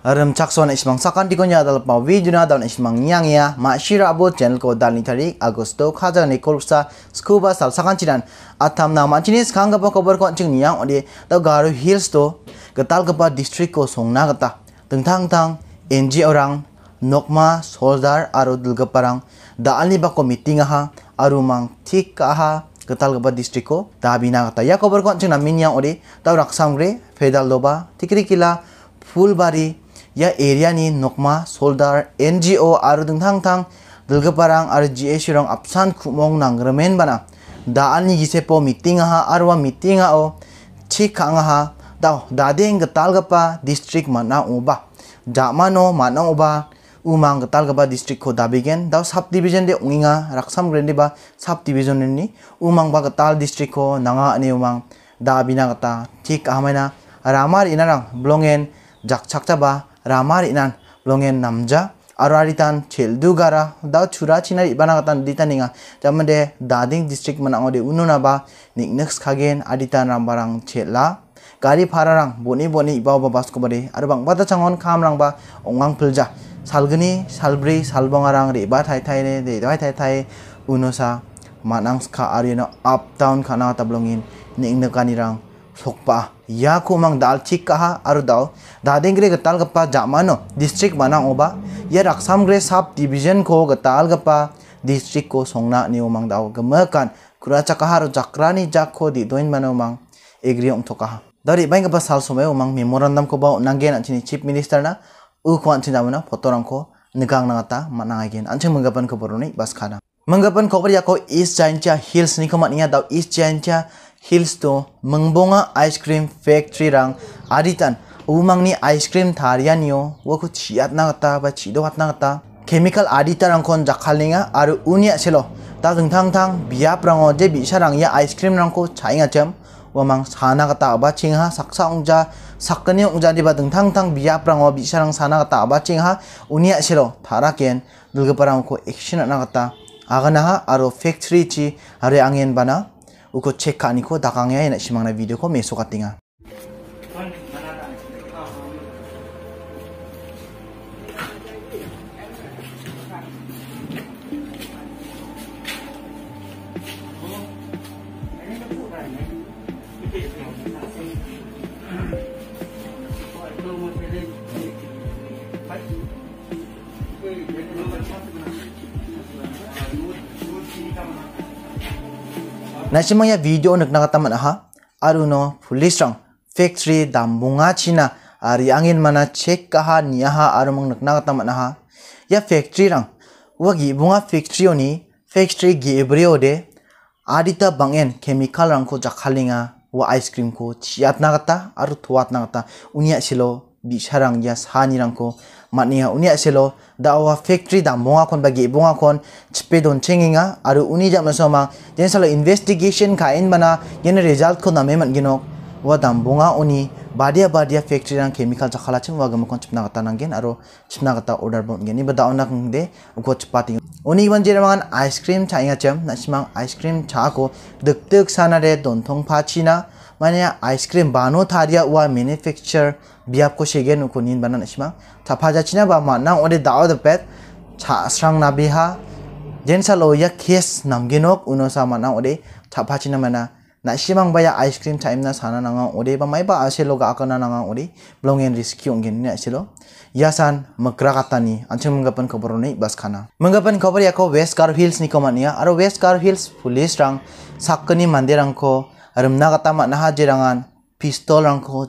Aram chakson ismang sakan di konya dalam pa video juna dalam ismang nyang ya ma shira abu channel ko dal ni tarik agosto khaja ni kolsa skuba sal sakan chinan atam na ma chinis khang gapa kobar ko ching nyang odi da garu hills to gatal gapa district ko na gata tengtang tang enji orang nokma soldar aru dul gaparang da alni ba ko meeting aha aru mang thik aha gatal gapa district ko da bina gata ya kobar ko ching na min odi da raksam gre fedal loba tikri kila body ya eriani nokma soldar ngo aru deng tang tang dulga parang aru shirong apsan kumong remen bana daani gisepo meeting aha arwa meeting aho chikang aha dau dadeng getal gapa district mana uba jamano mana uba umang getal gapa district ko dabigen dau sub division de unginga raksam grendi ba sub division ni umang ba getal district ko nanga ani umang dabina gata chik amena Ramar inarang blongen jak chak chaba ramar inan longen namja araritan chel dugara da chura china ibana gatan ditaninga jamande dading district mana ode ununa ba nik next khagen aditan rambarang chela gari pararang boni boni ibaw ba basko bare arbang bata changon kamrang ba ongang pulja salgani salbri salbongarang re ba thai thai ne de dai thai thai unosa manangska arena up down khana tablongin ning nakani rang sokpa yaku mang dal chik kaha aru dau dadeng gre gatal gapa jamano district mana oba ya raksam gre sub division ko gatal gapa district ko songna ni umang dau gemakan kura kaha aru jakrani jakho di doin mana umang egri ong to kaha dari baing gapa sal somai umang e memorandum ko ba nangge na chini chief minister na u ko mana photo rang ko negang nangata manangagen ancheng mangapan ko boroni bas khana Menggapan ko ber ya east jaintia hills ni ko maniya dau east jaintia hills to mangbonga ice cream factory rang aritan umangni ice cream tharianio woku chiat na gata ba chido hat na gata chemical adita rangkon jakhalinga aru unia selo ta jengthangthang biap rango je bisarang ya ice cream rangko chainga chem wamang sana gata aba chingha saksa ongja sakni ongja diba dengthangthang biap rango bisarang sana gata aba chingha unia selo tharaken dulgaparangko action na gata aganaha aru factory chi aru angin bana uko check ka ni ko simangna ya na video ko meso katinga Nachimaya video nak nakataman aha aruno pulisrang factory dambunga china ari angin mana cek kaha niaha arumang nak nakataman aha ya factory rang wagi bunga factory oni factory gi ebreo de adita bangen chemical rang ko jakhalinga wa ice cream ko ciat kata aru thuatna kata unia silo bisharang ya sanirang ko m a t n i a unia selo dawa factory da monga kon bagi i b o n g a kon chpe don chenginga aru uni jam na so ma den s a l o investigation ka in m a n a yen result ko name man gino wa dam b o n g a uni badia badia factory rang chemical j a k a l a chim wa gam kon chipna gata nanggen aru chipna gata order bon gen iba dauna kung de uko chpati uni i ban jere man g ice cream chainga c h e m na simang ice cream cha ko d u k d u k sana re don t o n g pa china माने ice cream बानो थारिया हुआ manufacture बियाबको सेगे नुको निन बनान इसिमां थाफाजाचिना बा माना दाव दाओ द पेट छास्रांगना बिहा जेनसा लोया खेस नामगिनोक उनोसा माना ओदे थाफाचिना माना ना सिमां बाया आइसक्रीम टाइम ना साना नाङा ओदे बा माइबा आसेलो गाकना नाङा ओदे ब्लोंग एन रिस्की ओंगेन नि आसेलो यासान मकरा कातानी आंचो मंगापन खबर नहीं बस खाना मंगापन खबर याको वेस्ट कार हिल्स निकोमानिया और वेस्ट कार हिल्स पुलिस रंग साक्कनि मंदिर रंग को arum na kata mak naha jerangan pistol rangko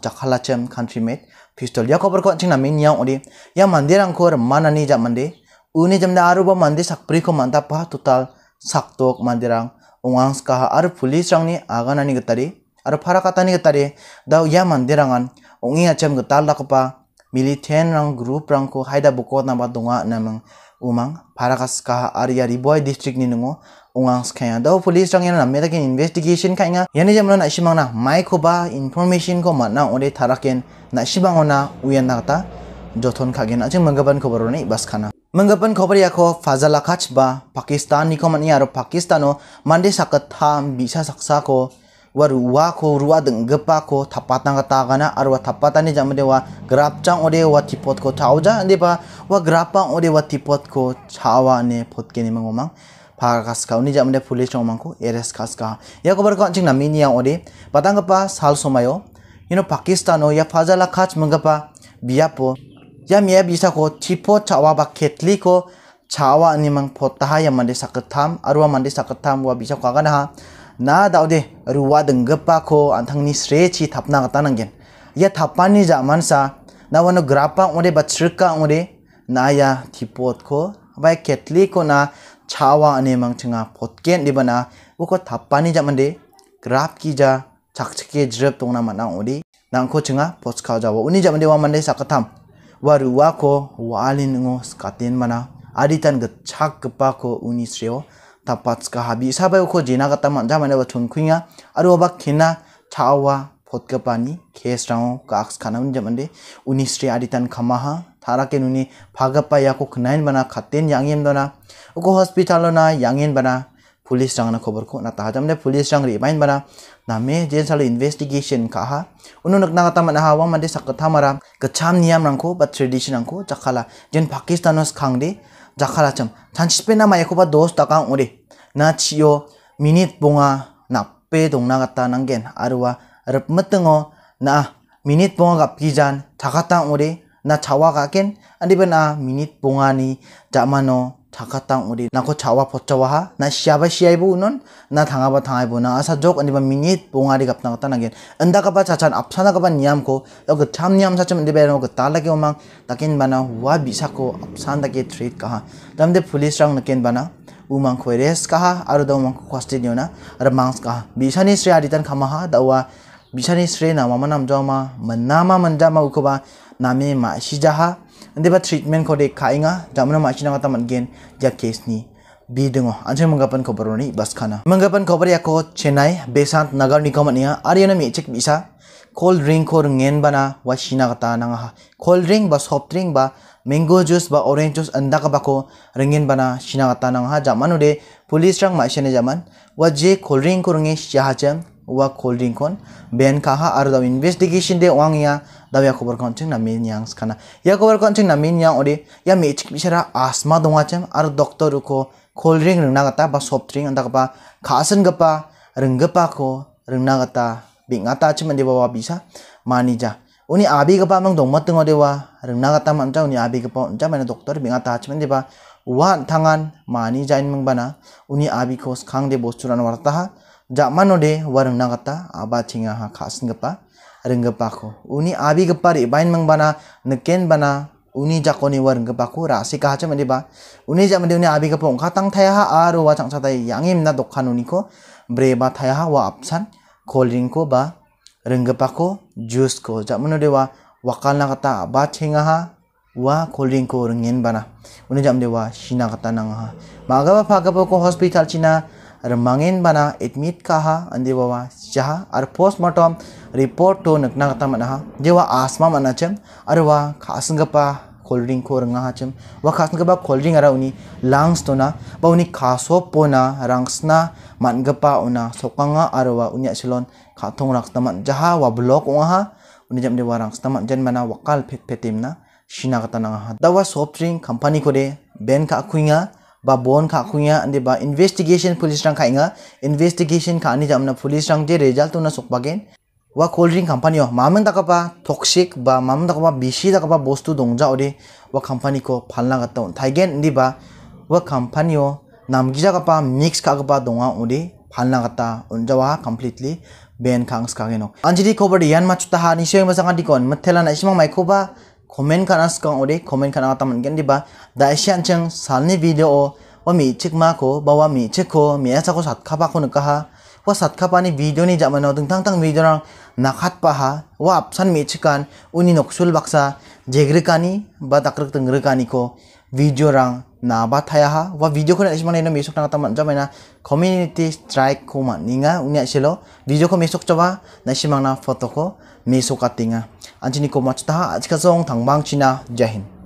country mate pistol ya kopar ko chingna min yang odi ya mandi rangko manani jak mandi uni jamda aruba mandi sakpri ko manta pa total mandi mandirang ungang skaha aru pulis agan nani getari aru para katani getari dau ya mandirangan ungi acem getal dakpa militen rang grup rangko haida bukot namba donga namang umang para kaskaha kah ya riboy district ni nungo ongang khaya do polis jang yana meta takin investigation khainga yani jamna na shimang na mai ko ba information ko ma na ode taraken na shibang ona uyan na ta jothon jeng ajing ko khobor nai bas kana khana ako fazala याखो ba pakistan ni ko निको मनि आरो mande sakat साकथा bisa saksa ko waru wa ko ruwa deng gepa ko tapatang kata kana arwa tapatani jam de wa chang ode wa tipot ko chauja de ba wa grapang ode wa tipot ko chawa ne photke ni mangomang phar ka uni jamde police chong mangko eres kas ka ya kobar ko ching nami nia ode patang pa sal somayo you know pakistan o oh, ya fazala khach mangapa biapo ya mia bisa ko tipo chawa ba ketli ko chawa ni mang potaha ya mande saketam arwa mande saketam wa bisa ko agana ha na daude ruwa denggepa ko antang ni srechi thapna kata nanggen ya thapani zaman sa na wano grapa ode bachrika ode na ya tipot ko baik ketli ko na chawa ane mang chenga potken di bana woko tapani jamande grab kija chakchake jrep tongna mana odi nangko chenga potskao jawa uni jamande wa mande sakatam waruwa ko walin ngo s k a t i n mana aditan gachak g kpa ko uni sreo tapatska habi sabai ko jena gata manja mane wa chunkuinga aru ba k k i n a chawa potkapani k e s r a o kaks k a n a uni jamande uni sri aditan k a m a h a tarake nuni pagapa yako kenain bana katin yangin dona, uko hospital na yangin bana polis jangan aku berku na tahajam de polis jangan ribain bana nama jen salo investigation kaha unu nak nak taman aha wang mande sakat hamara kecam niam rangko bat tradition rangko cakala jen pakistan os cakala cem tanjipen nama yako bat dos takang ure na cio minit bunga na pe dong nak tanang gen arwa rep metengo na minit bunga gap kijan cakata ure na chawa kaken andi ba na minit bongani jamano takatang uri na ko chawa pochawa ha na siaba s h i a i b unon na thanga ba t h a n g a b u na asa jok andi ba minit bongari kapna kata na gen anda ka ba chachan apsana ka ba niyam ko lo ko cham niyam sa cham andi ba ko tala ke omang takin bana wa bisa ko apsan da ke treat ka ha tam de police rang na ken bana umang ko e res ka ha aru da umang ko kwasti niyo na ar mangs ka ha bisani sri aditan k a m a ha dawa u bisani sri na mama nam jama manama manjama ukoba नामे मासीजा अंदेब ande को treatment जमन de मनगेन जै case sina ta mangen ya case बी दङ अन्जय मङ्गापन खबरनि बस खाना मंगापन खबर याको चेन्नई बेसांत नगर निगम निया आर्यन मेचिक बिसा कोल्ड ड्रिंक को रंगेन बना वा शिना कोल्ड ड्रिंक बा सॉफ्ट ड्रिंक बा मैंगो जूस बा ऑरेंज जूस अंदा का बाको रंगेन बना शिना कता नङा जामानु दे पुलिस रंग माशने जमान व जे कोल्ड ड्रिंक को रंगे शाहचम वा कोल्ड ड्रिंक कोन बैन कहा आरो इन्वेस्टिगेशन दे वांग daw ya khobar kon na min yang skana ya khobar kon ching na min yang ori ya mi chik bisara asma donga chem ar doctor ring cold drink ringna gata ba soft drink anda ba khasan gapa ringgapa ko ringna gata ta chem andi bawa bisa manija uni abi gapa mang ode wa, ring naga ta manja uni abi gapa anja mana doktor ta chem andi ba wan tangan mani mang bana, uni abi ko skang de bosturan wartaha jamano de warung nagata aba tinga ha khasin gapa renggepako uni abi gepari bain bana, neken bana uni jakoni war renggepako rasi kahacha madiba uni jak madi uni abi gepong katang thaya ha aro wa changcha tai yangim na dokhan uniko breba thaya ha wa absan, cold ko ba renggepako juice ko jak mano dewa wakal na kata ba chenga ha wa cold ko bana uni jak madi wa shina kata nang ha magaba phagapa ko hospital china मांगेन बना remangin bana itmit kaha andi bawa jaha ar postmortem report to nakna kata आसमा मना चम manachem वा खासंगपा cold drink को रंगा हाचम व खासन के कोल्ड ड्रिंक अरा उनी लंग्स तो ना ब उनी खासो पोना रंग्सना मानगपा उना सोकांगा वा उनिया अछलोन खाथोंग रंग्सना मान जहा वा ब्लॉक वहा उनी जमदे वा रंग्सना मान जन मना वकाल फेत फेतिमना शिनागता ना दवा सॉफ्ट ड्रिंक कंपनी को दे बेन का खुइंगा বা বোন খা খুঁয়া আন্দে বা ইনভেস্টিগেশন পুলিশ রং খাইঙ্গা ইনভেস্টিগেশন খা আনি জামনা পুলিশ রং দে রেজাল্ট উনা সুকবাগেন 와 콜드링 컴퍼니요 마문 다가바 독식 바 마문 다가바 미시 다가바 보스투 동자 어디 와 컴퍼니코 발라 갔다 온 타이겐 니바 와 컴퍼니요 남기자가바 믹스 가가바 동아 어디 발라 갔다 온자와 컴플리트리 벤 강스 가게노 안지디 코버디 얀 마추타 하니 시행 마상한디건 마텔라나 시망 마이코바 komen kan kong ode komen kan ataman gen ba da asian chang salni video o wa mi chik ma ko ba wa mi chik ko mi asa ko sat ba ko nuka ha wa sat khapa ni video ni jamano dung tang tang video rang khat pa ha wa apsan mi kan, uni noksul baksa jegri kani ba takrak tengri kani ko video rang na ba t a y a ha wa video ko na isman na mesok na taman jama na community strike ko man i n g a unya silo video ko mesok chaba na i simang na photo ko mesok atinga anjini ko machta ha ajka jong t a n g b a n g china j a h i n